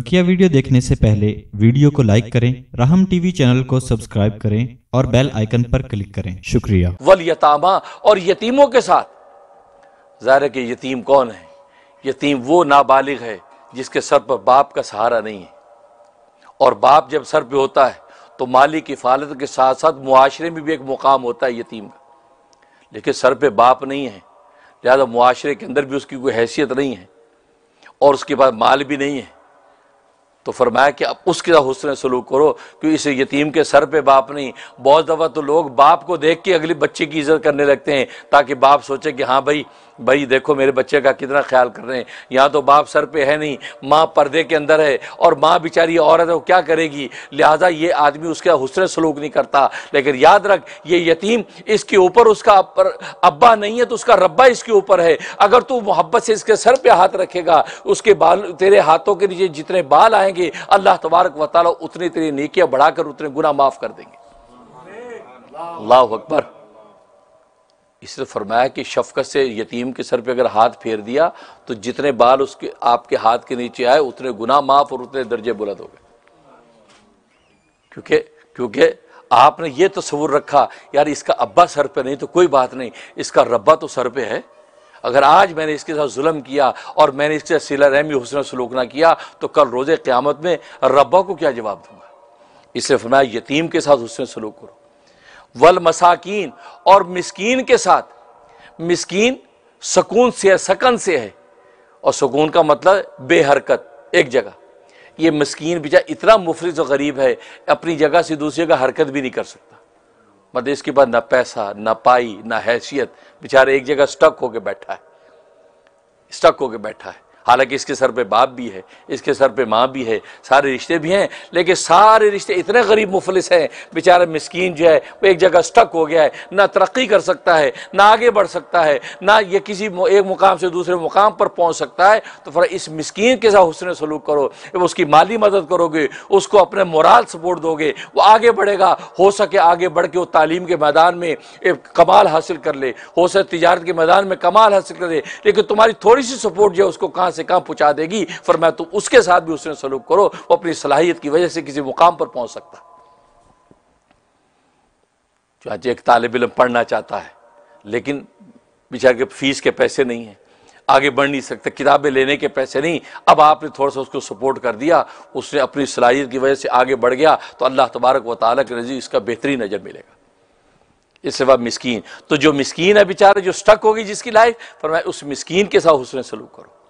बकिया वीडियो देखने से पहले वीडियो को लाइक करें राहम टीवी चैनल को सब्सक्राइब करें और बेल आइकन पर क्लिक करें शुक्रिया वल यतामा और यतीमों के साथ ज़ाहिर कि यतीम कौन है यतीम वो नाबालिग है जिसके सर पर बाप का सहारा नहीं है और बाप जब सर पे होता है तो माली हिफालत के साथ साथ मुआशरे में भी एक मुकाम होता है यतीम का लेकिन सर पे बाप नहीं है लिहाजा मुआशरे के अंदर भी उसकी कोई हैसियत नहीं है और उसके पास माल भी नहीं है तो फरमाया कि अब उसके साथ हसन सलूक करो क्योंकि इस यतीम के सर पे बाप नहीं बहुत दफ़ा तो लोग बाप को देख के अगले बच्चे की इज्जत करने लगते हैं ताकि बाप सोचे कि हाँ भाई भाई देखो मेरे बच्चे का कितना ख्याल कर रहे हैं यहाँ तो बाप सर पे है नहीं माँ पर्दे के अंदर है और माँ बेचारी औरत है वो तो क्या करेगी लिहाजा ये आदमी उसका हुसन सलूक नहीं करता लेकिन याद रख ये यतीम इसके ऊपर उसका अब्बा नहीं है तो उसका रब्बा इसके ऊपर है अगर तू मोहब्बत से इसके सर पर हाथ रखेगा उसके बाल तेरे हाथों के नीचे जितने बाल आएंगे पढ़ेंगे अल्लाह तबारक व ताली उतनी तेरी बढ़ाकर उतने गुना माफ़ कर देंगे अल्लाह अकबर इसने फरमाया कि शफकत से यतीम के सर पे अगर हाथ फेर दिया तो जितने बाल उसके आपके हाथ के नीचे आए उतने गुना माफ़ और उतने दर्जे बुलंद हो गए क्योंकि क्योंकि आपने ये तस्वूर रखा यार इसका अब्बा सर पे नहीं तो कोई बात नहीं इसका रब्बा तो सर पे है अगर आज मैंने इसके साथ जुलम किया और मैंने इसके साथ सिला रहमी हुसन सलूक ना किया तो कल रोज़ क़्यामत में रब्बा को क्या जवाब दूंगा इसे फरमाया यतीम के साथ हुसन सलूक करो वल मसाकिन और मिसकीन के साथ मिसकीन सकून से है सकन से है और सुकून का मतलब बेहरकत एक जगह ये मस्किन बेचारा इतना मुफलिस और गरीब है अपनी जगह से दूसरी जगह हरकत भी नहीं कर सकता मतलब इसके बाद ना पैसा ना पाई ना हैसियत बेचारा एक जगह स्टक होके बैठा है स्टक होके बैठा है हालांकि इसके सर पे बाप भी है इसके सर पे माँ भी है सारे रिश्ते भी हैं लेकिन सारे रिश्ते इतने गरीब मुफलिस हैं बेचारा मस्किन जो है वो एक जगह स्टक हो गया है ना तरक्की कर सकता है ना आगे बढ़ सकता है ना ये किसी एक मुकाम से दूसरे मुकाम पर पहुँच सकता है तो फिर इस मस्किन के साथ हुसन सलूक करो उसकी माली मदद करोगे उसको अपने मोरल सपोर्ट दोगे वो आगे बढ़ेगा हो सके आगे बढ़ के वो तालीम के मैदान में एक कमाल हासिल कर ले हो सके तजारत के मैदान में कमाल हासिल कर ले लेकिन तुम्हारी थोड़ी सी सपोर्ट जो है उसको कहाँ से कहाँ पहुँचा देगी फरमाया तुम तो उसके साथ भी उसने सलूक करो वो अपनी सलाहियत की वजह से किसी मुकाम पर पहुँच सकता चाचे एक तालब इलम पढ़ना चाहता है लेकिन बेचारे के फीस के पैसे नहीं हैं आगे बढ़ नहीं सकते किताबें लेने के पैसे नहीं अब आपने थोड़ा सा उसको सपोर्ट कर दिया उसने अपनी सलाहियत की वजह से आगे बढ़ गया तो अल्लाह तबारक व ताली के नज़ीर इसका बेहतरीन नज़र मिलेगा इस सिवा मिसकीन तो जो मिसकीन है बेचारे जो स्टक होगी जिसकी लाइफ फरमाए उस मिसकीन के साथ हुसन सलूक करो